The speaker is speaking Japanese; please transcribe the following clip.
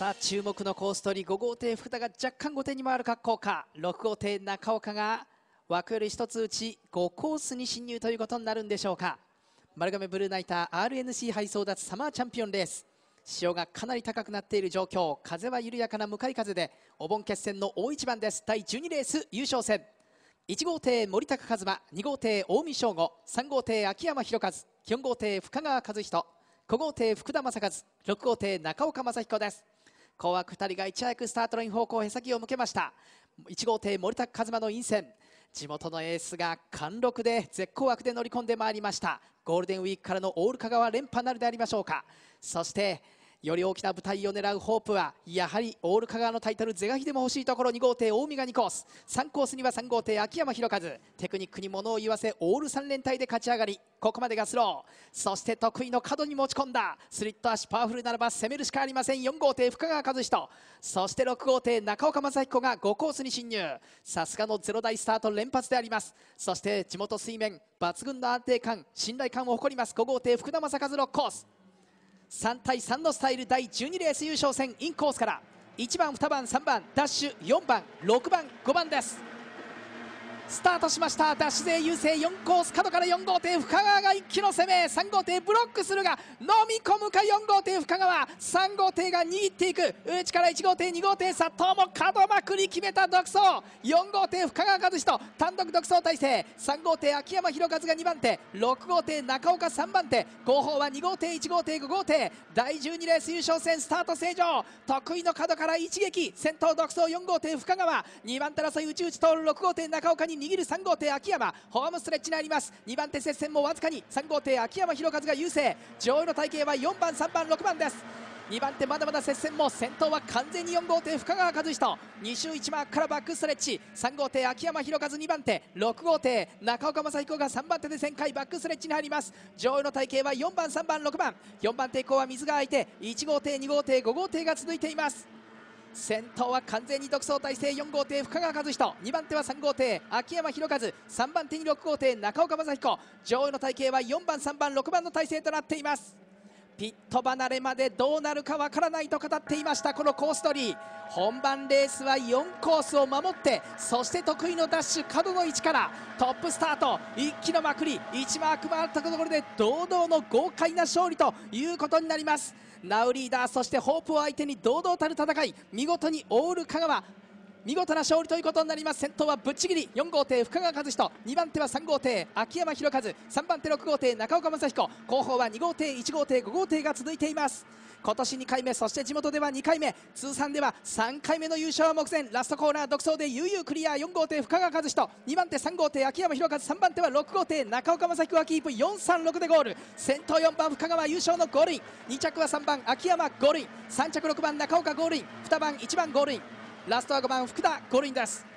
さあ注目のコース取り5号艇福田が若干後手に回る格好か6号艇中岡が枠より1つち5コースに進入ということになるんでしょうか丸亀ブルーナイター RNC 杯争奪サマーチャンピオンレース潮がかなり高くなっている状況風は緩やかな向かい風でお盆決戦の大一番です第12レース優勝戦1号艇森高一馬2号艇近江翔吾3号艇秋山博一4号艇深川和人5号艇福田正和6号艇中岡正彦です紅枠2人がいち早くスタートライン方向へ先を向けました1号艇森田和馬の陰線地元のエースが貫禄で絶好枠で乗り込んでまいりましたゴールデンウィークからのオール香川連覇なるでありましょうかそしてより大きな舞台を狙うホープはやはりオール香川のタイトル是が非でも欲しいところ2号艇近江が2コース3コースには3号艇秋山博和テクニックに物を言わせオール3連隊で勝ち上がりここまでがスローそして得意の角に持ち込んだスリット足パワフルならば攻めるしかありません4号艇深川和人そして6号艇中岡正彦が5コースに進入さすがのゼロ台スタート連発でありますそして地元水面抜群の安定感信頼感を誇ります5号艇福田正和6コース3対3のスタイル第12レース優勝戦インコースから1番2番3番ダッシュ4番6番5番ですスタートしました脱勢優勢4コース角から4号艇深川が一気の攻め3号艇ブロックするが飲み込むか4号艇深川3号艇が握っていく内から1号艇2号艇佐藤も角まくり決めた独走4号艇深川和人単独独走体制3号艇秋山博和が2番手6号艇中岡3番手後方は2号艇1号艇5号艇第12レース優勝戦スタート正常得意の角から一撃先頭独走4号艇深川2番手争い内々と6号艇中岡に握る3号艇秋山ホームストレッチにあります2番手接戦もわずかに3号艇秋山博和が優勢上位の体型は4番3番6番です2番手まだまだ接戦も先頭は完全に4号艇深川和人2周1マークからバックストレッチ3号艇秋山博和2番手6号艇中岡雅彦が3番手で旋回バックストレッチに入ります上位の体型は4番3番6番4番手以降は水が空いて1号艇2号艇5号艇が続いています先頭は完全に独走体制4号艇深川和人2番手は3号艇秋山博和3番手に6号艇中岡雅彦上位の体型は4番3番6番の体制となっていますピット離れまでどうなるかわからないと語っていましたこのコース取り本番レースは4コースを守ってそして得意のダッシュ角の位置からトップスタート一気のまくり1マーク回ったところで堂々の豪快な勝利ということになりますナウリーダーそしてホープを相手に堂々たる戦い見事にオール香川見事な勝利ということになります先頭はぶっちぎり4号艇深川和人2番手は3号艇秋山博和3番手6号艇中岡雅彦後方は2号艇1号艇5号艇が続いています今年2回目そして地元では2回目通算では3回目の優勝目前ラストコーナー独走で悠々クリア4号艇深川和人2番手3号艇秋山博和3番手は6号艇中岡雅彦はキープ436でゴール先頭4番深川優勝のゴールイン2着は3番秋山ゴールイン3着6番中岡ゴールイン2番1番ゴールインラストは5番福田ゴールインです